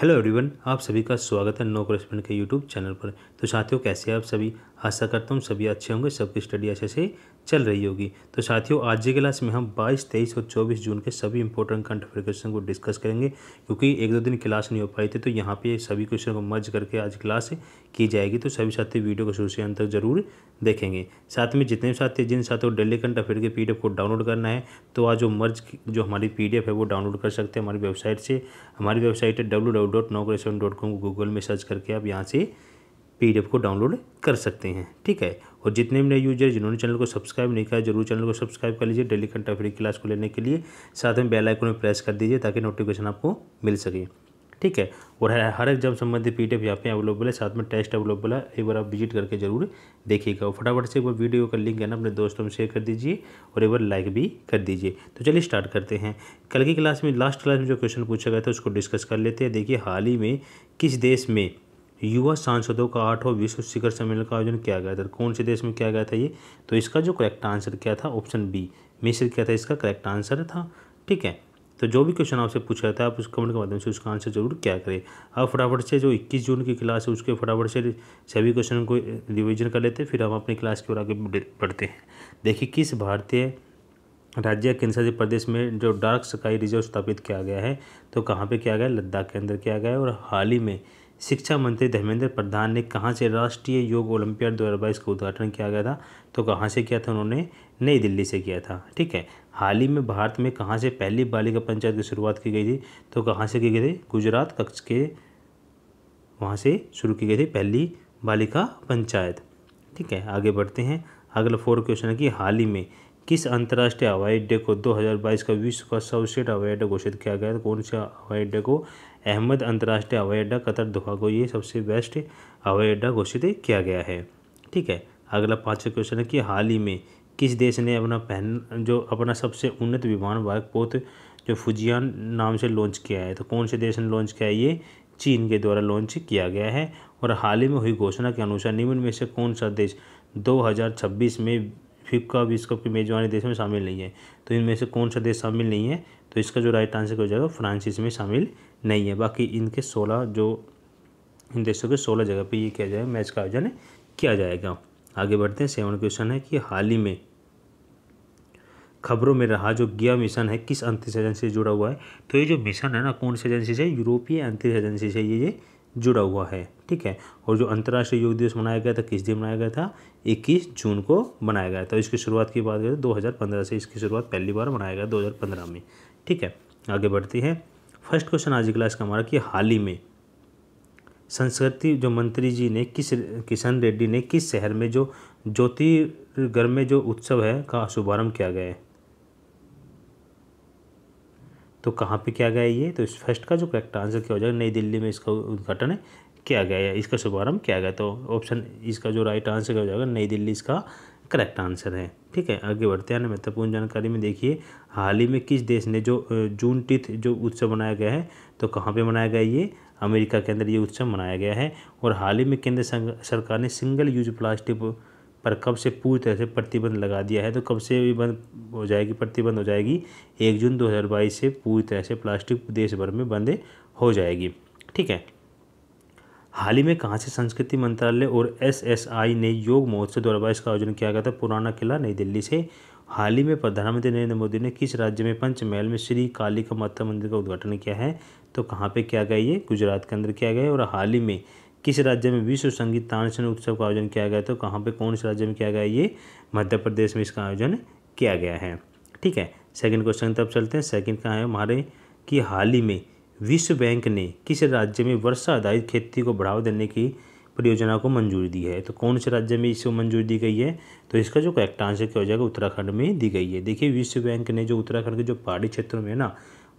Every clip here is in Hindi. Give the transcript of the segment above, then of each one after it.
हेलो एवरीवन आप सभी का स्वागत है नो करस्पेंड के यूट्यूब चैनल पर तो साथियों कैसे आप सभी आशा करता हूँ सभी अच्छे होंगे सबकी स्टडी अच्छे से चल रही होगी तो साथियों आज की क्लास में हम 22, 23 और 24 जून के सभी इंपॉर्टेंट करंट क्वेश्चन को डिस्कस करेंगे क्योंकि एक दो दिन क्लास नहीं हो पाई थी तो यहाँ पे सभी क्वेश्चन को मर्ज करके आज क्लास की जाएगी तो सभी साथी वीडियो को शुरू से अंत तक जरूर देखेंगे साथ में जितने भी साथी जिन साथियों डेली करंट अफेयर के पी को डाउनलोड करना है तो आज वो मर्ज जो हमारी पी है वो डाउनलोड कर सकते हैं हमारी वेबसाइट से हमारी वेबसाइट है डब्ल्यू को गूगल में सर्च करके आप यहाँ से पी को डाउनलोड कर सकते हैं ठीक है और जितने भी नए यूजर जिन्होंने चैनल को सब्सक्राइब नहीं किया जरूर चैनल को सब्सक्राइब कर लीजिए डेली घंटा फ्री क्लास को लेने के लिए साथ में बेल आइकन में प्रेस कर दीजिए ताकि नोटिफिकेशन आपको मिल सके ठीक है और हर एग्जाम संबंधित पी डी यहाँ पे अवेलेबल है साथ में टेस्ट अवेलेबल है एक बार आप विजिट करके जरूर देखिएगा और फटाफट से एक बार वीडियो का लिंक है ना अपने दोस्तों में शेयर कर दीजिए और एक बार लाइक भी कर दीजिए तो चलिए स्टार्ट करते हैं कल की क्लास में लास्ट क्लास में जो क्वेश्चन पूछा गया था उसको डिस्कस कर लेते हैं देखिए हाल ही में किस देश में युवा सांसदों का आठवां विश्व शिखर सम्मेलन का आयोजन किया गया था कौन से देश में किया गया था ये तो इसका जो करेक्ट आंसर क्या था ऑप्शन बी मिस्र क्या था इसका करेक्ट आंसर था ठीक है तो जो भी क्वेश्चन आपसे पूछा था आप उस कमेंट के माध्यम से उसका आंसर जरूर क्या करें अब फटाफट से जो इक्कीस जून की क्लास है उसके फटाफट से सभी क्वेश्चन को रिविजन कर लेते हैं फिर हम अपनी क्लास की ओर आगे बढ़ते हैं देखिए किस भारतीय राज्य केंद्रशासित प्रदेश में जो डार्क स्काई रिजर्व स्थापित किया गया है तो कहाँ पे किया गया लद्दाख के अंदर किया गया है और हाल ही में शिक्षा मंत्री धर्मेंद्र प्रधान ने कहाँ से राष्ट्रीय योग ओलंपियाड दो हज़ार का उद्घाटन किया गया था तो कहाँ से किया था उन्होंने नई दिल्ली से किया था ठीक है हाल ही में भारत में कहाँ से पहली बालिका पंचायत की शुरुआत की गई थी तो कहाँ से की गई थी गुजरात कक्ष के वहाँ से शुरू की गई थी पहली बालिका पंचायत ठीक है आगे बढ़ते हैं अगला फोर क्वेश्चन है कि हाल ही में किस अंतर्राष्ट्रीय हवाई अड्डे को 2022 का विश्व का सर्वश्रेष्ठ हवाई अड्डा घोषित किया गया तो कौन सा हवाई अड्डे को अहमद अंतर्राष्ट्रीय हवाई अड्डा कतर दुखा को ये सबसे बेस्ट हवाई अड्डा घोषित किया गया है ठीक है अगला पाँचवा क्वेश्चन है कि हाल ही में किस देश ने अपना पहन जो अपना सबसे उन्नत विमान वाहक पोत जो फुजियान नाम से लॉन्च किया है तो कौन से देश ने लॉन्च किया है ये चीन के द्वारा लॉन्च किया गया है और हाल ही में हुई घोषणा के अनुसार निम्न में से कौन सा देश 2026 में फिफ्का विश्व कप की मेजबानी देश में शामिल नहीं है तो इनमें से कौन सा देश शामिल नहीं है तो इसका जो राइट आंसर हो जाएगा फ्रांस इसमें शामिल नहीं है बाकी इनके सोलह जो इन देशों के सोलह जगह पर ये किया जाएगा मैच का आयोजन किया जाएगा आगे बढ़ते हैं सेवन क्वेश्चन है कि हाल ही में खबरों में रहा जो गया मिशन है किस अंतरिक्ष एजेंसी से जुड़ा हुआ है तो ये जो मिशन है ना कौन सी एजेंसी से यूरोपीय अंतरिक्ष एजेंसी से ये ये जुड़ा हुआ है ठीक है और जो अंतर्राष्ट्रीय योग दिवस मनाया गया था किस दिन मनाया गया था 21 जून को मनाया गया था तो इसकी शुरुआत की बात करें तो 2015 से इसकी शुरुआत पहली बार मनाया गया 2015 में ठीक है आगे बढ़ती है फर्स्ट क्वेश्चन आज क्लास का हमारा कि हाल ही में संस्कृति जो मंत्री जी ने किस किशन रेड्डी ने किस शहर में जो ज्योतिर्घर में जो उत्सव है का शुभारम्भ किया गया है तो कहाँ पे किया गया ये तो इस फर्स्ट का जो करेक्ट आंसर क्या हो जाएगा नई दिल्ली में इसका उद्घाटन किया गया है इसका शुभारंभ किया गया तो ऑप्शन इसका जो राइट आंसर क्या हो जाएगा नई दिल्ली इसका करेक्ट आंसर है ठीक है आगे बढ़ते हैं महत्वपूर्ण जानकारी में देखिए हाल ही में किस देश ने जो जून टीथ जो उत्सव मनाया गया है तो कहाँ पे मनाया गया ये अमेरिका के अंदर ये उत्सव मनाया गया है और हाल ही में केंद्र सरकार ने सिंगल यूज प्लास्टिक पर कब से पूरी तरह से प्रतिबंध लगा दिया है तो कब से भी बंद हो जाएगी प्रतिबंध हो जाएगी एक जून 2022 से पूरी तरह से प्लास्टिक देश भर में बंद हो जाएगी ठीक है हाल ही में कहाँ से संस्कृति मंत्रालय और एसएसआई ने योग महोत्सव दो हज़ार का आयोजन किया गया था पुराना किला नई दिल्ली से हाल ही में प्रधानमंत्री नरेंद्र मोदी ने किस राज्य में पंचमहल में श्री काली का माता मंदिर का उद्घाटन किया है तो कहाँ पे किया गया ये गुजरात के अंदर किया गया है और हाल ही में किस राज्य में विश्व संगीत तानसेन उत्सव का आयोजन किया गया तो कहाँ पे कौन से राज्य में किया गया ये मध्य प्रदेश में इसका आयोजन किया गया है ठीक है सेकंड क्वेश्चन तब चलते हैं सेकंड कहाँ है हमारे कि हाल ही में विश्व बैंक ने किस राज्य में वर्षा आधारित खेती को बढ़ावा देने की परियोजना को मंजूरी दी है तो कौन से राज्य में इसको मंजूरी दी गई है तो इसका जो करेक्ट आंसर क्या हो जाएगा उत्तराखंड में दी गई है देखिए विश्व बैंक ने जो उत्तराखंड के जो पहाड़ी क्षेत्रों में है ना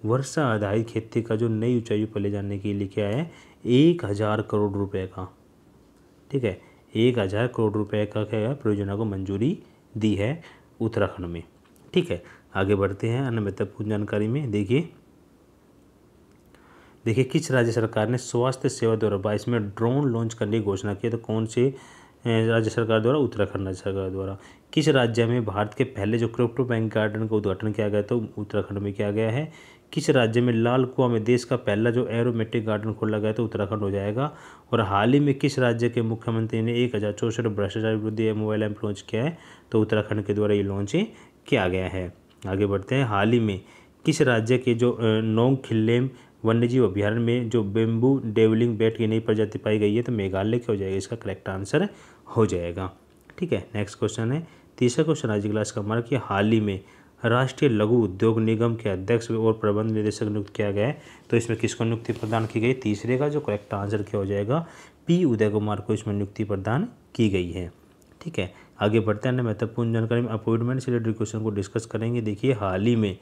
वर्षा आधारित खेती का जो नई ऊंचाई पर ले जाने के लिए क्या है एक हज़ार करोड़ रुपए का ठीक है एक हज़ार करोड़ रुपए का क्या परियोजना को मंजूरी दी है उत्तराखंड में ठीक है आगे बढ़ते हैं अन्य महत्वपूर्ण जानकारी में देखिए देखिए किस राज्य सरकार ने स्वास्थ्य सेवा दो हज़ार बाईस में ड्रोन लॉन्च करने की घोषणा की है तो कौन से राज्य सरकार द्वारा उत्तराखंड राज्य सरकार द्वारा किस राज्य में भारत के पहले जो क्रिप्टो बैंक गार्डन का उद्घाटन किया गया तो उत्तराखंड में किया गया है किस राज्य में लाल कुआ में देश का पहला जो एरोमेटिक गार्डन खोला गया तो उत्तराखंड हो जाएगा और हाल ही में किस राज्य के मुख्यमंत्री ने एक हज़ार चौसठ भ्रष्टाचार विरोधी मोबाइल ऐप लॉन्च किया है तो उत्तराखंड के द्वारा ये लॉन्च किया गया है आगे बढ़ते हैं हाल ही में किस राज्य के जो नोंग खिल्लेम वन्यजीव अभ्यारण्य में जो बेम्बू डेवलिंग बेट की नई प्रजाति पाई गई है तो मेघालय क्या हो जाएगा इसका करेक्ट आंसर हो जाएगा ठीक है नेक्स्ट क्वेश्चन है तीसरा क्वेश्चन आज क्लास का हमारा कि हाल ही में राष्ट्रीय लघु उद्योग निगम के अध्यक्ष और प्रबंध निदेशक नियुक्त किया गया है तो इसमें किसको नियुक्ति प्रदान की गई तीसरे का जो करेक्ट आंसर क्या हो जाएगा पी उदय कुमार को इसमें नियुक्ति प्रदान की गई है ठीक है आगे बढ़ते हैं महत्वपूर्ण जानकारी में अपॉइंटमेंट से रिलेटेड क्वेश्चन को डिस्कस करेंगे देखिए हाल ही में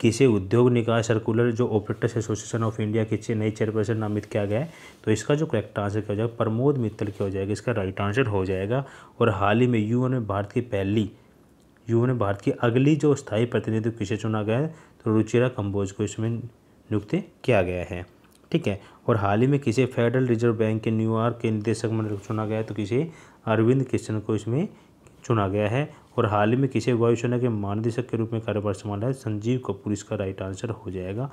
किसी उद्योग निकाय सर्कुलर जो ऑपरेटर्स एसोसिएशन ऑफ इंडिया के नए चेयरपर्सन नामित किया गया है तो इसका जो करेक्ट आंसर क्या हो जाएगा प्रमोद मित्तल क्या हो जाएगा इसका राइट आंसर हो जाएगा और हाल ही में यू में भारत की पहली यू में भारत की अगली जो स्थायी प्रतिनिधि किसे चुना गया है तो रुचिरा कंबोज को इसमें नियुक्त किया गया है ठीक है और हाल ही में किसे फेडरल रिजर्व बैंक के न्यूयॉर्क के निदेशक मंडल को चुना गया है तो किसे अरविंद किशन को इसमें चुना गया है और हाल ही में किसे वायुसेना के महानिदेशक के रूप में कार्यभार संभाला है संजीव कपूर इसका राइट आंसर हो जाएगा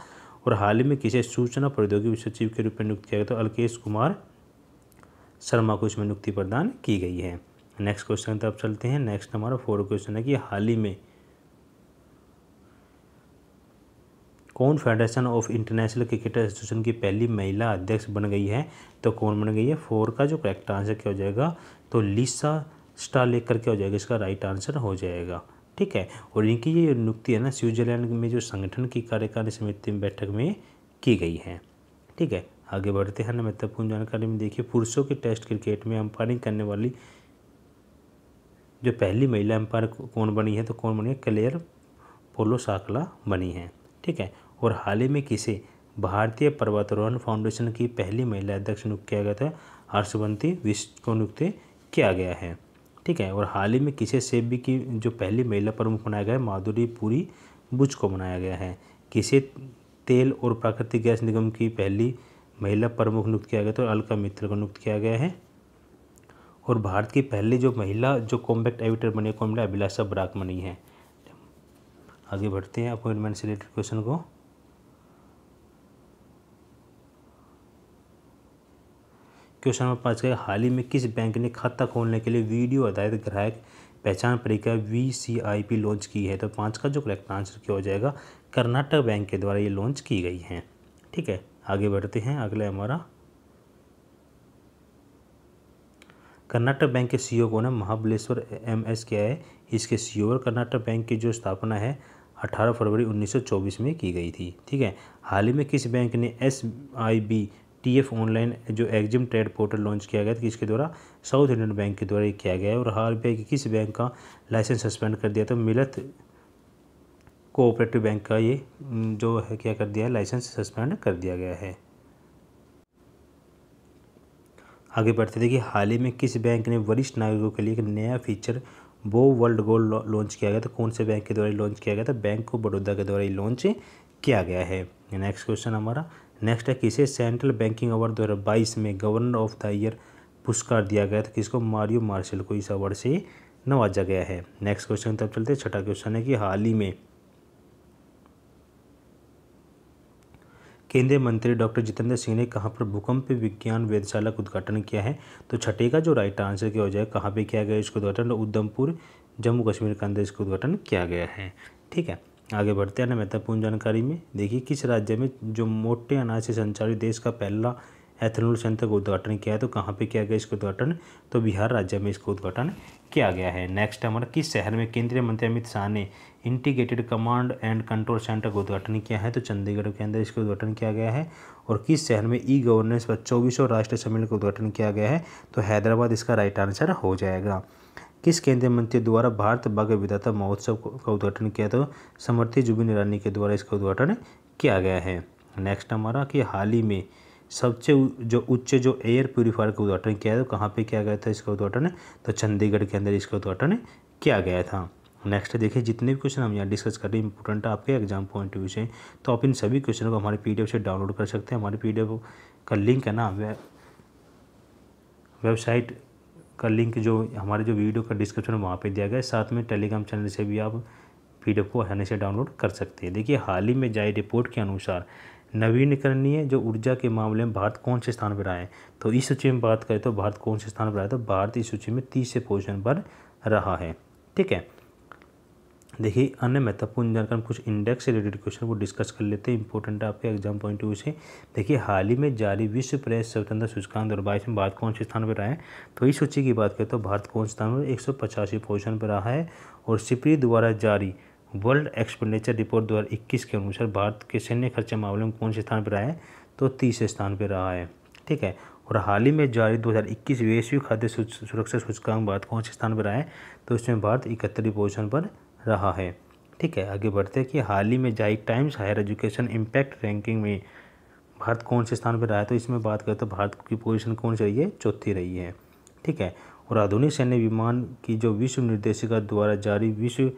और हाल ही में किसे सूचना प्रौद्योगिकी सचिव के रूप में नियुक्त किया गया तो अल्केश कुमार शर्मा को इसमें नियुक्ति प्रदान की गई है नेक्स्ट क्वेश्चन तो आप चलते हैं नेक्स्ट हमारा फोर क्वेश्चन है कि हाल ही में कौन Federation of International Cricket Association की पहली महिला अध्यक्ष बन गई है तो कौन बन गई है फोर का जो करेक्ट आंसर क्या हो जाएगा तो लिसा स्टार लेकर करके हो जाएगा इसका राइट आंसर हो जाएगा ठीक है और इनकी ये नियुक्ति है ना स्विट्जरलैंड में जो संगठन की कार्यकारी समिति में बैठक में की गई है ठीक है आगे बढ़ते हैं महत्वपूर्ण जानकारी में देखिए पुरुषों के टेस्ट क्रिकेट में अंपायरिंग करने वाली जो पहली महिला अंपायर कौन बनी है तो कौन बनी है क्लेयर पोलो साकला बनी है ठीक है और हाल ही में किसे भारतीय पर्वतारोहण फाउंडेशन की पहली महिला अध्यक्ष नियुक्त किया गया था हर्षवंती विश्व को नियुक्त किया गया है ठीक है और हाल ही में किसे सेबी की जो पहली महिला प्रमुख बनाया गया है माधुरी पुरी बुच को बनाया गया है किसे तेल और प्राकृतिक गैस निगम की पहली महिला प्रमुख नियुक्त किया गया था तो अलका मित्र को नियुक्त किया गया है और भारत की पहली जो महिला जो कॉम्पैक्ट एडिटर बनी है कॉम्पैक्ट अभिलाषा बराक बनी है आगे बढ़ते हैं अपॉइंटमेंट से रिलेटेड क्वेश्चन को क्वेश्चन नंबर पाँच का हाल ही में किस बैंक ने खाता खोलने के लिए वीडियो आधारित ग्राहक पहचान परीक्षा V C I P launch की है तो पाँच का जो करेक्ट आंसर क्या हो जाएगा कर्नाटक बैंक के द्वारा ये लॉन्च की गई है ठीक है आगे बढ़ते हैं अगला हमारा कर्नाटक बैंक के सीईओ e कौन है महाबलेश्वर एम एस क्या है इसके सीईओ e और कर्नाटक बैंक की जो स्थापना है 18 फरवरी 1924 में की गई थी ठीक है हाल ही में किस बैंक ने S I B TF online जो एग्जिम ट्रेड पोर्टल लॉन्च किया गया था किसके द्वारा साउथ इंडियन बैंक के द्वारा ये किया गया है और हाल बी किस बैंक का लाइसेंस सस्पेंड कर दिया था तो मिलत कोऑपरेटिव बैंक का ये जो है क्या कर दिया है लाइसेंस सस्पेंड कर दिया गया है आगे बढ़ते देखिए हाल ही में किस बैंक ने वरिष्ठ नागरिकों के लिए एक नया फीचर वो वर्ल्ड गोल्ड लॉन्च किया गया था कौन से बैंक के द्वारा लॉन्च किया गया था बैंक ऑफ बड़ौदा के द्वारा ये लॉन्च किया गया है नेक्स्ट क्वेश्चन हमारा नेक्स्ट है किसे सेंट्रल बैंकिंग अवार्ड दो हज़ार बाईस में गवर्नर ऑफ द ईयर पुरस्कार दिया गया था किसको मारियो मार्शल को इस अवार्ड से नवाजा गया है नेक्स्ट क्वेश्चन तब चलते हैं छठा क्वेश्चन है कि हाल ही में केंद्रीय मंत्री डॉक्टर जितेंद्र सिंह ने कहाँ पर भूकंप विज्ञान वेधशाला का उद्घाटन किया है तो छठे का जो राइट आंसर क्या हो जाए कहाँ पे किया गया इसका उद्घाटन उधमपुर जम्मू कश्मीर के अंदर इसका उद्घाटन किया गया है ठीक है आगे बढ़ते हैं महत्वपूर्ण जानकारी में देखिए किस राज्य में जो मोटे अनाज से संचालित देश का पहला एथेनॉल संयंत्र का उद्घाटन किया है तो कहाँ पे किया गया इसका उद्घाटन तो बिहार राज्य में इसका उद्घाटन किया गया है नेक्स्ट हमारा किस शहर में केंद्रीय मंत्री अमित शाह ने integrated command and control centre का उद्घाटन किया है तो चंडीगढ़ के अंदर इसका उद्घाटन किया गया है और किस शहर में ई गवर्नेंस पर चौबीसों राष्ट्रीय सम्मेलन का उद्घाटन किया गया है तो हैदराबाद इसका राइट आंसर हो जाएगा किस केंद्रीय मंत्री द्वारा भारत भाग्य विधाता महोत्सव का उद्घाटन किया था समर्थी जुबिन ईरानी के द्वारा इसका उद्घाटन किया गया है नेक्स्ट हमारा कि हाल ही में सबसे जो उच्च जो एयर प्योरीफायर का उद्घाटन किया था कहाँ पे किया गया था इसका उद्घाटन तो चंडीगढ़ के अंदर इसका उद्घाटन किया गया था नेक्स्ट देखिए जितने भी क्वेश्चन हम यहाँ डिस्कस कर रहे हैं इंपॉर्टेंट है आपके एग्जाम पॉइंट ऑफ व्यू से तो आप इन सभी क्वेश्चनों को हमारे पीडीएफ से डाउनलोड कर सकते हैं हमारे पीडीएफ का लिंक है ना वेबसाइट का लिंक जो हमारे जो वीडियो का डिस्क्रिप्शन वहाँ पर दिया गया है साथ में टेलीग्राम चैनल से भी आप पीडीएफ को आसानी से डाउनलोड कर सकते हैं देखिए हाल ही में जारी रिपोर्ट के अनुसार नवीनीकरणीय जो ऊर्जा के मामले में भारत कौन से स्थान पर रहा है तो इस सूची में बात करें तो भारत कौन से स्थान पर रहा है तो भारत इस सूची में तीसरे पोजिशन पर रहा है ठीक है देखिए अन्य महत्वपूर्ण जानकारी कुछ इंडेक्स से रिलेटेड क्वेश्चन को डिस्कस कर लेते हैं इंपॉर्टेंट आपके एग्जाम पॉइंट ऑफ व्यू से देखिए हाल ही में जारी विश्व प्रेस स्वतंत्रता सूचकांक और बाईस में भारत कौन से स्थान पर रहा है तो इस सूची की बात करें तो भारत कौन से स्थान पर एक सौ पचासी पोजिशन पर रहा है और सिपरी द्वारा जारी वर्ल्ड एक्सपेंडिचर रिपोर्ट दो हज़ार इक्कीस के अनुसार भारत के सैन्य खर्चे मामले में कौन से स्थान पर रहा है तो तीसरे स्थान पर रहा है ठीक है और हाल ही में जारी 2021 वैश्विक खाद्य सुरक्षा सूचकांक भारत कौन से स्थान पर आए तो इसमें भारत इकहत्तरवीं पोजीशन पर रहा है ठीक है आगे बढ़ते हैं कि हाल ही में जाइक Times Higher Education Impact ranking में भारत कौन से स्थान पर रहा है तो इसमें बात करें तो भारत की पोजीशन कौन सी रही है चौथी रही है ठीक है और आधुनिक सैन्य विमान की जो विश्व निर्देशिका द्वारा जारी विश्व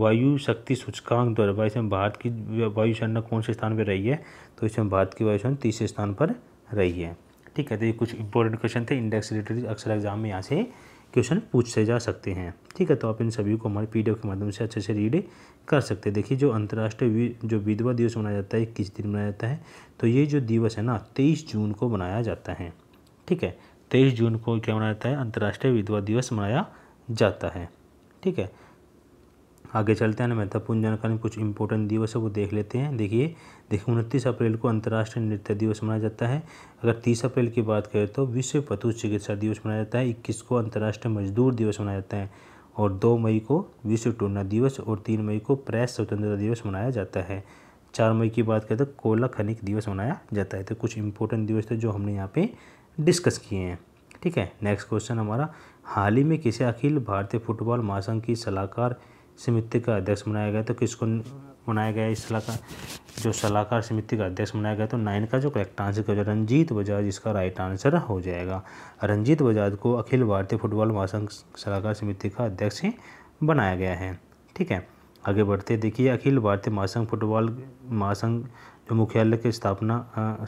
वायु शक्ति सूचकांक द्वारा हज़ार बाईस भारत की वायुसेना कौन से स्थान पर रही है तो इसमें भारत की वायुसेना तीसरे स्थान पर रही है ठीक है तो ये कुछ इंपॉर्टेंट क्वेश्चन थे इंडेक्स रिलेटेड अक्सर एग्जाम में यहाँ से क्वेश्चन पूछे जा सकते हैं ठीक है तो आप इन सभी को हमारे पी के माध्यम से अच्छे से रीड कर सकते हैं देखिए जो अंतर्राष्ट्रीय जो विधवा दिवस मनाया जाता है किस दिन मनाया जाता है तो ये जो दिवस है ना तेईस जून को मनाया जाता है ठीक है तेईस जून को क्या मनाया जाता है अंतर्राष्ट्रीय विधवा दिवस मनाया जाता है ठीक है आगे चलते हैं महत्वपूर्ण जानकारी कुछ इंपॉर्टेंट दिवस है वो देख लेते हैं देखिए देखिए उनतीस अप्रैल को अंतर्राष्ट्रीय नृत्य दिवस मनाया जाता है अगर तीस अप्रैल की बात करें तो विश्व पथु चिकित्सा दिवस मनाया जाता है इक्कीस को अंतर्राष्ट्रीय मजदूर दिवस मनाया जाता है और दो मई को विश्व टूर्ना दिवस और तीन मई को प्रेस स्वतंत्रता दिवस मनाया जाता है चार मई की बात करें तो कोला खनिक दिवस मनाया जाता है तो कुछ इंपॉर्टेंट दिवस थे जो हमने यहाँ पे डिस्कस किए हैं ठीक है नेक्स्ट क्वेश्चन हमारा हाल ही में किसे अखिल भारतीय फुटबॉल महासंघ की सलाहकार समिति का अध्यक्ष बनाया गया तो किसको बनाया गया इस सलाहकार जो सलाहकार समिति का अध्यक्ष बनाया गया तो नाइन का जो करेक्ट आंसर हो रंजीत बजाज इसका राइट आंसर हो जाएगा रंजीत बजाज को अखिल भारतीय फुटबॉल महासंघ सलाहकार समिति का अध्यक्ष बनाया गया है ठीक है आगे बढ़ते देखिए अखिल भारतीय महासंघ फुटबॉल महासंघ जो मुख्यालय के स्थापना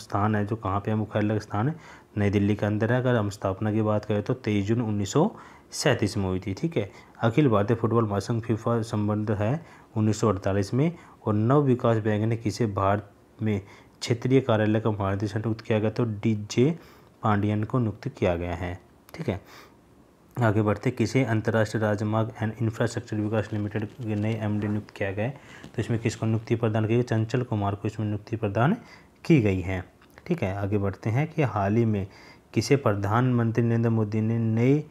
स्थान है जो कहाँ पे है मुख्यालय का स्थान है नई दिल्ली के अंदर है अगर हम स्थापना की बात करें तो तेईस जून उन्नीस सैंतीस में हुई थी ठीक है अखिल भारतीय फुटबॉल महासंघ फीफा संबंध है उन्नीस में और नव विकास बैंक ने किसे भारत में क्षेत्रीय कार्यालय का महानिदेशक नियुक्त किया गया तो डी जे पांडियन को नियुक्त किया गया है ठीक है आगे बढ़ते किसे अंतर्राष्ट्रीय राजमार्ग एंड इंफ्रास्ट्रक्चर विकास लिमिटेड के नए एम नियुक्त किया गया है तो इसमें किसको नियुक्ति प्रदान की गई चंचल कुमार को इसमें नियुक्ति प्रदान की गई है ठीक है आगे बढ़ते हैं कि हाल ही में किसे प्रधानमंत्री नरेंद्र मोदी ने नए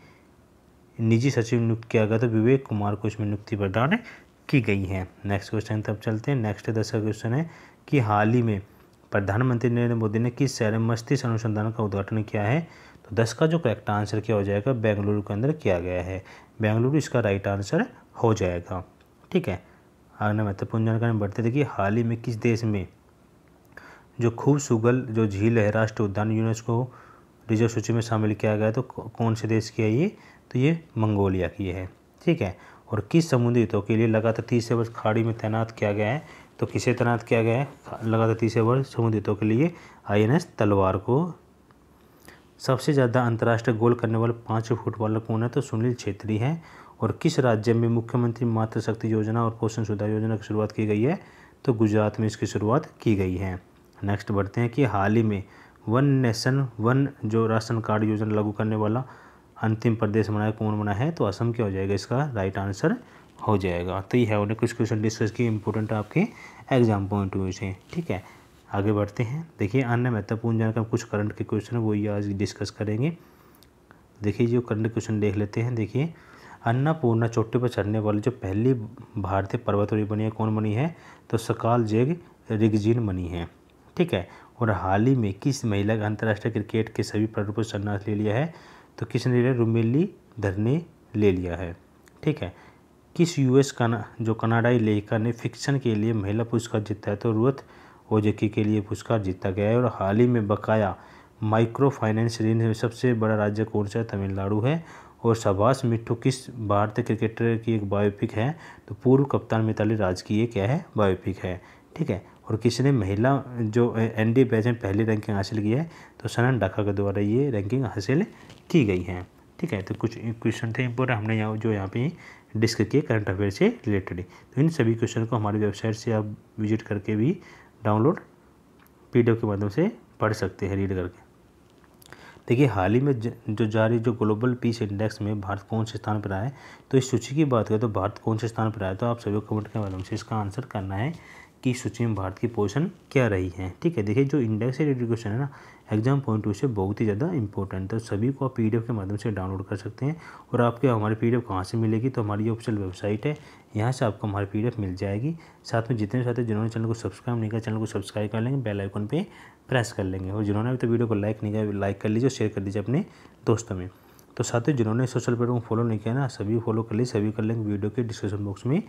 निजी सचिव नियुक्त किया गया तो विवेक कुमार को इसमें नियुक्ति प्रदान की गई है नेक्स्ट क्वेश्चन तब चलते हैं नेक्स्ट दसवा क्वेश्चन है कि हाल ही में प्रधानमंत्री नरेंद्र मोदी ने किस शहर में मस्तिष्क अनुसंधान का उद्घाटन किया है तो दस का जो करेक्ट आंसर क्या हो जाएगा बेंगलुरु के अंदर किया गया है बेंगलुरु इसका राइट आंसर हो जाएगा ठीक है अगला महत्वपूर्ण जानकारी बढ़ते देखिए हाल ही में किस देश में जो खूब सुगल जो झील है राष्ट्रीय उद्यान यूनेस्को रिजर्व सूची में शामिल किया गया तो कौन से देश की है ये तो ये मंगोलिया की है ठीक है और किस समुद्री तटों के लिए लगातार तीसरे वर्ष खाड़ी में तैनात किया गया है तो किसे तैनात किया गया है लगातार तीसरे वर्ष समुद्री तटों के लिए आई तलवार को सबसे ज़्यादा अंतर्राष्ट्रीय गोल करने वाले पाँच फुटबॉलर कौन है तो सुनील छेत्री हैं और किस राज्य में मुख्यमंत्री मातृशक्ति योजना और पोषण सुधार योजना की शुरुआत की गई है तो गुजरात में इसकी शुरुआत की गई है नेक्स्ट बढ़ते हैं कि हाल ही में वन नेशन वन जो राशन कार्ड योजना लागू करने वाला अंतिम प्रदेश बना है कौन बना है तो असम क्या हो जाएगा इसका राइट आंसर हो जाएगा तो ये है उन्हें कुछ क्वेश्चन डिस्कस किए इंपॉर्टेंट आपके एग्जाम पॉइंट व्यू से ठीक है आगे बढ़ते हैं देखिए अन्य महत्वपूर्ण जानकारी कुछ करंट के क्वेश्चन वो ये आज डिस्कस करेंगे देखिए जो करंट क्वेश्चन देख लेते हैं देखिए पूर्णा चोटी पर चढ़ने वाली जो पहली भारतीय पर्वतोरी बनी है कौन बनी है तो सकाल जेग रिगजीन बनी है ठीक है और हाल ही में किस महिला का अंतर्राष्ट्रीय क्रिकेट के सभी प्रारूप पर संन्यास ले लिया है तो किसने लिया रुमेली धर ने ले लिया है ठीक है किस यूएस कना जो कनाडाई लेखिका ने फिक्शन के लिए महिला पुरस्कार जीता है तो रुअत ओजकी के लिए पुरस्कार जीता गया है और हाल ही में बकाया माइक्रो फाइनेंस ऋण में सबसे बड़ा राज्य कौन सा तमिलनाडु है और शबाश मिट्टू किस भारतीय क्रिकेटर की एक बायोपिक है तो पूर्व कप्तान मिताली राज की ये क्या है बायोपिक है ठीक है और किसी ने महिला जो एन डी बैच में पहली रैंकिंग हासिल की है तो सनन डाका के द्वारा ये रैंकिंग हासिल की गई है ठीक है तो कुछ क्वेश्चन थे इम्पोर्टेंट हमने यहाँ जो यहाँ पे डिस्क किए करंट अफेयर से रिलेटेड तो इन सभी क्वेश्चन को हमारी वेबसाइट से आप विजिट करके भी डाउनलोड पी के माध्यम से पढ़ सकते हैं रीड करके देखिए हाल ही में जो जारी जो ग्लोबल पीस इंडेक्स में भारत कौन से स्थान पर आया है तो इस सूची की बात करें तो भारत कौन से स्थान पर आया तो आप सभी कमेंट के माध्यम से इसका आंसर करना है की सूची में भारत की पोजिशन क्या रही है ठीक है देखिए जो इंडेक्स एजुकेशन है ना एग्जाम पॉइंट ऑफ से बहुत ही ज़्यादा इंपॉर्टेंट है तो सभी को आप पी के माध्यम से डाउनलोड कर सकते हैं और आपके हमारी पी डी कहाँ से मिलेगी तो हमारी ऑफिशियल वेबसाइट है यहाँ से आपको हमारी पी मिल जाएगी साथ में जितने साथ जिन्होंने चैनल को सब्सक्राइब नहीं किया चैनल को सब्सक्राइब कर लेंगे बेल आइकन पर प्रेस कर लेंगे और जिन्होंने अभी तो वीडियो को लाइक नहीं किया लाइक कर लीजिए और शेयर कर लीजिए अपने दोस्तों में तो साथ ही जिन्होंने सोशल प्लेटफॉर्म फॉलो नहीं किया ना सभी फॉलो कर लिए सभी का लिंक वीडियो के डिस्क्रिप्शन बॉक्स में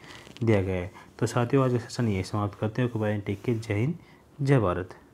दिया गया है तो साथियों आज का सेशन ये समाप्त करते हैं कि बाय टेक के जय हिंद जय भारत